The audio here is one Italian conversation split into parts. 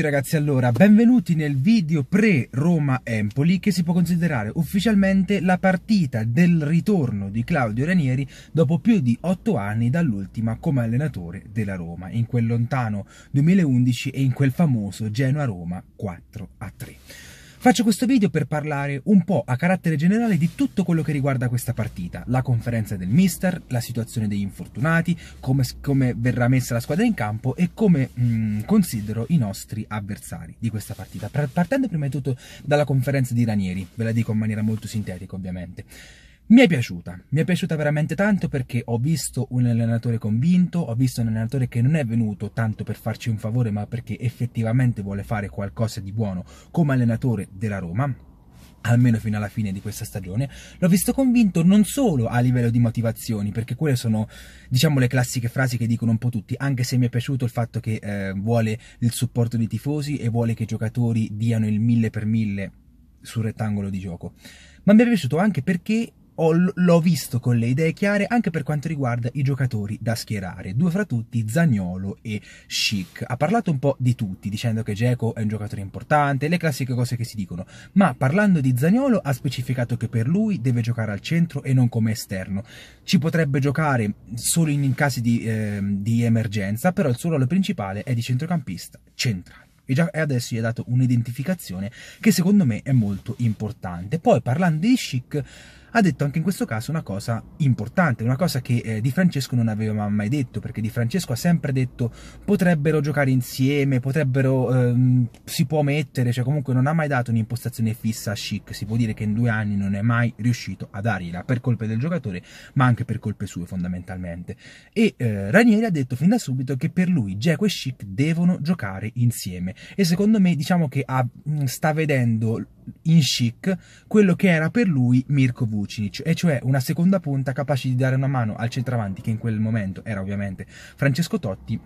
Ciao Ragazzi allora, benvenuti nel video pre-Roma-Empoli che si può considerare ufficialmente la partita del ritorno di Claudio Ranieri dopo più di otto anni dall'ultima come allenatore della Roma, in quel lontano 2011 e in quel famoso Genoa-Roma 4-3. Faccio questo video per parlare un po' a carattere generale di tutto quello che riguarda questa partita, la conferenza del mister, la situazione degli infortunati, come, come verrà messa la squadra in campo e come mh, mm, considero i nostri avversari di questa partita, partendo prima di tutto dalla conferenza di Ranieri, ve la dico in maniera molto sintetica ovviamente. Mi è piaciuta, mi è piaciuta veramente tanto perché ho visto un allenatore convinto, ho visto un allenatore che non è venuto tanto per farci un favore ma perché effettivamente vuole fare qualcosa di buono come allenatore della Roma, almeno fino alla fine di questa stagione, l'ho visto convinto non solo a livello di motivazioni, perché quelle sono, diciamo, le classiche frasi che dicono un po' tutti, anche se mi è piaciuto il fatto che eh, vuole il supporto dei tifosi e vuole che i giocatori diano il mille per mille sul rettangolo di gioco, ma mi è piaciuto anche perché l'ho visto con le idee chiare anche per quanto riguarda i giocatori da schierare, due fra tutti Zagnolo e Chic. Ha parlato un po' di tutti, dicendo che Geco è un giocatore importante, le classiche cose che si dicono, ma parlando di Zagnolo ha specificato che per lui deve giocare al centro e non come esterno. Ci potrebbe giocare solo in casi di, eh, di emergenza, però il suo ruolo principale è di centrocampista centrale e già adesso gli ha dato un'identificazione che secondo me è molto importante. Poi parlando di Chic ha detto anche in questo caso una cosa importante, una cosa che eh, Di Francesco non aveva mai detto, perché Di Francesco ha sempre detto potrebbero giocare insieme, potrebbero, ehm, si può mettere, cioè comunque non ha mai dato un'impostazione fissa a Chic, si può dire che in due anni non è mai riuscito a dargliela per colpe del giocatore, ma anche per colpe sue fondamentalmente. E eh, Ranieri ha detto fin da subito che per lui Dzeko e Chic devono giocare insieme e secondo me diciamo che ha, ah, sta vedendo in chic quello che era per lui Mirko Vucinic, e cioè una seconda punta capace di dare una mano al centravanti che in quel momento era ovviamente Francesco Totti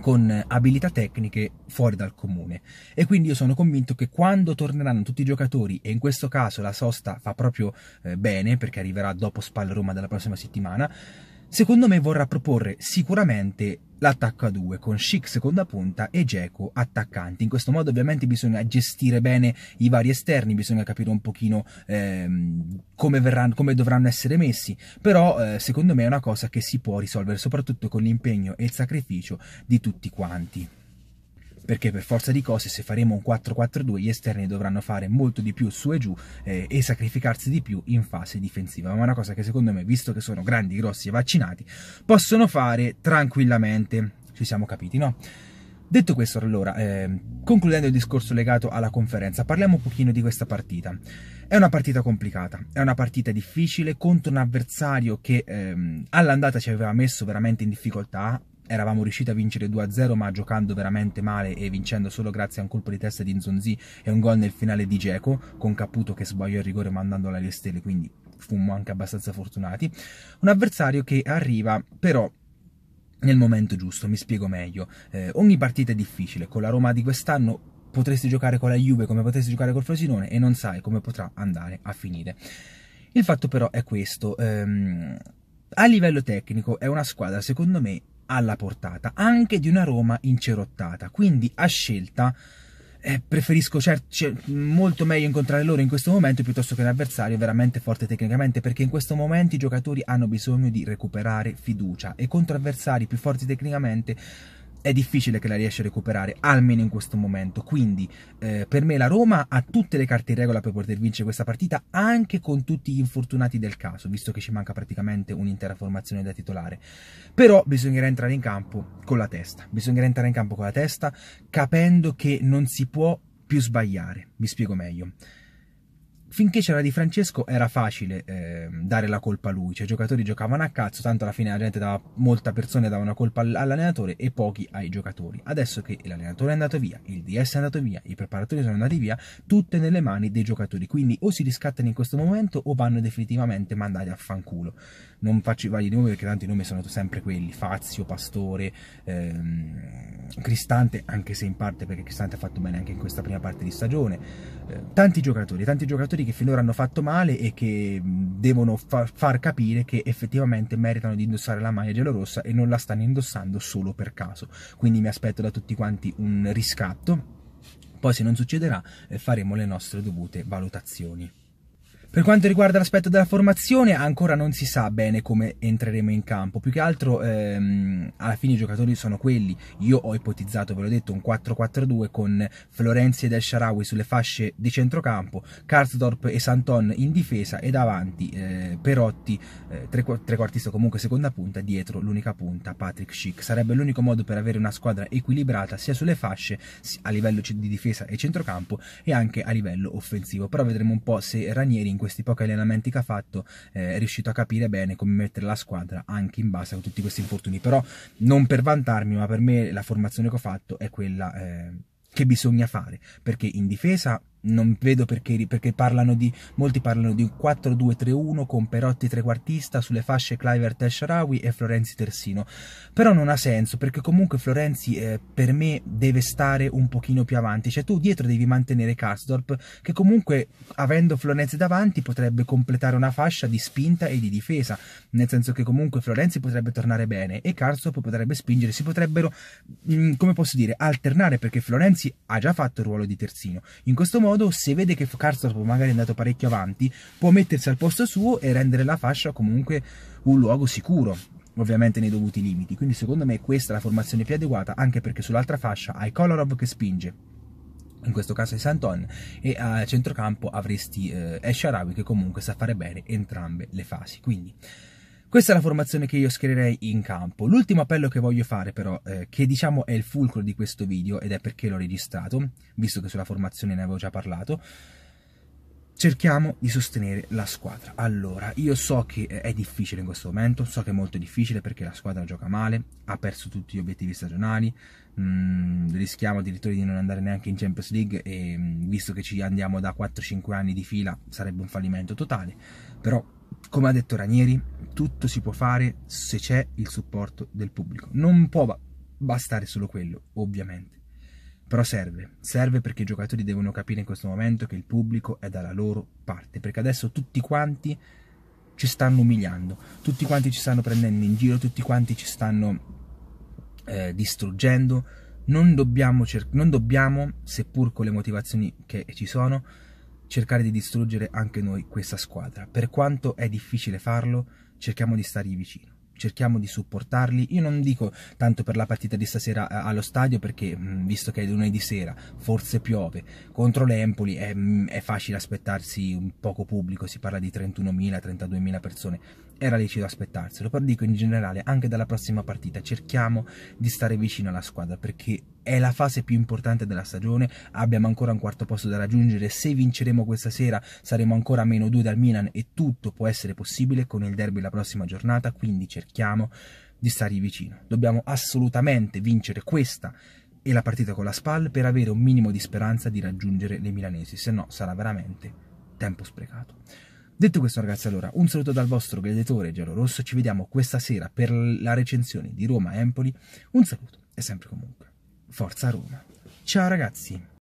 con abilità tecniche fuori dal comune e quindi io sono convinto che quando torneranno tutti i giocatori e in questo caso la sosta fa proprio eh, bene perché arriverà dopo Spal Roma della prossima settimana Secondo me vorrà proporre sicuramente l'attacco a 2 con Schick seconda punta e Geco attaccante. In questo modo ovviamente bisogna gestire bene i vari esterni, bisogna capire un pochino ehm, come, verranno, come, dovranno essere messi, però eh, secondo me è una cosa che si può risolvere soprattutto con l'impegno e il sacrificio di tutti quanti perché per forza di cose se faremo un 4-4-2 gli esterni dovranno fare molto di più su e giù eh, e sacrificarsi di più in fase difensiva, ma è una cosa che secondo me, visto che sono grandi, grossi e vaccinati, possono fare tranquillamente, ci siamo capiti, no? Detto questo, allora, eh, concludendo il discorso legato alla conferenza, parliamo un pochino di questa partita. È una partita complicata, è una partita difficile contro un avversario che ehm, all'andata ci aveva messo veramente in difficoltà, eravamo riusciti a vincere 2-0 ma giocando veramente male e vincendo solo grazie a un colpo di testa di Nzonzi e un gol nel finale di Geco con Caputo che sbagliò il rigore mandandolo alle stelle quindi fummo anche abbastanza fortunati un avversario che arriva però nel momento giusto, mi spiego meglio. Eh, ogni partita è difficile, con la Roma di quest'anno potresti giocare con la Juve come potresti giocare col Frosinone e non sai come potrà andare a finire. Il fatto però è questo, ehm, a livello tecnico è una squadra secondo me alla portata, anche di una Roma incerottata. Quindi a scelta eh, preferisco cer- cer- molto meglio incontrare loro in questo momento piuttosto che un avversario veramente forte tecnicamente, perché in questo momento i giocatori hanno bisogno di recuperare fiducia e contro avversari più forti tecnicamente è difficile che la riesci a recuperare, almeno in questo momento. Quindi eh, per me la Roma ha tutte le carte in regola per poter vincere questa partita, anche con tutti gli infortunati del caso, visto che ci manca praticamente un'intera formazione da titolare. Però bisognerà entrare in campo con la testa, bisognerà entrare in campo con la testa capendo che non si può più sbagliare, mi spiego meglio finché c'era Di Francesco era facile eh, dare la colpa a lui, cioè i giocatori giocavano a cazzo, tanto alla fine la gente dava, molte persone davano colpa all'allenatore e pochi ai giocatori. Adesso che l'allenatore è andato via, il DS è andato via, i preparatori sono andati via, tutte nelle mani dei giocatori, quindi o si riscattano in questo momento o vanno definitivamente mandati a fanculo. Non faccio i vari nomi perché tanti nomi sono sempre quelli, Fazio, Pastore, ehm, Cristante, anche se in parte perché Cristante ha fatto bene anche in questa prima parte di stagione, eh, tanti giocatori, tanti giocatori giocatori che finora hanno fatto male e che devono fa- far capire che effettivamente meritano di indossare la maglia giallorossa e non la stanno indossando solo per caso. Quindi mi aspetto da tutti quanti un riscatto. Poi se non succederà eh, faremo le nostre dovute valutazioni. Per quanto riguarda l'aspetto della formazione, ancora non si sa bene come entreremo in campo. Più che altro, ehm, alla fine i giocatori sono quelli. Io ho ipotizzato, ve l'ho detto, un 4-4-2 con Florenzi ed El Sharawi sulle fasce di centrocampo, Karsdorp e Santon in difesa e davanti eh, Perotti, eh, trequartista comunque seconda punta, dietro l'unica punta Patrick Schick. Sarebbe l'unico modo per avere una squadra equilibrata sia sulle fasce, a livello di difesa e centrocampo, e anche a livello offensivo. Però vedremo un po' se Ranieri in questo questi pochi allenamenti che ha fatto eh, è riuscito a capire bene come mettere la squadra anche in base a tutti questi infortuni. Però non per vantarmi, ma per me la formazione che ho fatto è quella eh, che bisogna fare, perché in difesa non vedo perché, perché parlano di, molti parlano di un 4-2-3-1 con Perotti trequartista sulle fasce Clivert El Sharawi e Florenzi Tersino, però non ha senso perché comunque Florenzi eh, per me deve stare un pochino più avanti, cioè tu dietro devi mantenere Karsdorp che comunque avendo Florenzi davanti potrebbe completare una fascia di spinta e di difesa, nel senso che comunque Florenzi potrebbe tornare bene e Karsdorp potrebbe spingere, si potrebbero, mh, mm, come posso dire, alternare perché Florenzi ha già fatto il ruolo di Terzino, in questo modo modo, se vede che Carstorp magari è andato parecchio avanti, può mettersi al posto suo e rendere la fascia comunque un luogo sicuro, ovviamente nei dovuti limiti. Quindi secondo me questa è la formazione più adeguata, anche perché sull'altra fascia hai Kolarov che spinge, in questo caso è Santon, e a centrocampo avresti eh, Esharawi che comunque sa fare bene entrambe le fasi. Quindi questa è la formazione che io schiererei in campo. L'ultimo appello che voglio fare però, eh, che diciamo è il fulcro di questo video ed è perché l'ho registrato, visto che sulla formazione ne avevo già parlato, cerchiamo di sostenere la squadra. Allora, io so che è difficile in questo momento, so che è molto difficile perché la squadra gioca male, ha perso tutti gli obiettivi stagionali, mh, mm, rischiamo addirittura di non andare neanche in Champions League e mh, mm, visto che ci andiamo da 4-5 anni di fila sarebbe un fallimento totale, però come ha detto Ranieri, tutto si può fare se c'è il supporto del pubblico. Non può bastare solo quello, ovviamente. Però serve, serve perché i giocatori devono capire in questo momento che il pubblico è dalla loro parte, perché adesso tutti quanti ci stanno umiliando, tutti quanti ci stanno prendendo in giro, tutti quanti ci stanno eh, distruggendo. Non dobbiamo, cer- non dobbiamo, seppur con le motivazioni che ci sono, cercare di distruggere anche noi questa squadra. Per quanto è difficile farlo, cerchiamo di stargli vicino cerchiamo di supportarli. Io non dico tanto per la partita di stasera eh, allo stadio, perché mm, visto che è lunedì sera, forse piove. Contro l'Empoli è, mm, è facile aspettarsi un poco pubblico, si parla di 31.000-32.000 persone era lecito aspettarselo, però dico in generale anche dalla prossima partita cerchiamo di stare vicino alla squadra perché è la fase più importante della stagione, abbiamo ancora un quarto posto da raggiungere, se vinceremo questa sera saremo ancora a meno 2 dal Milan e tutto può essere possibile con il derby la prossima giornata, quindi cerchiamo di stargli vicino. Dobbiamo assolutamente vincere questa e la partita con la SPAL per avere un minimo di speranza di raggiungere le milanesi, se no sarà veramente tempo sprecato. Detto questo ragazzi allora, un saluto dal vostro gladiatore Rosso, ci vediamo questa sera per la recensione di Roma-Empoli, un saluto e sempre comunque, forza Roma! Ciao ragazzi!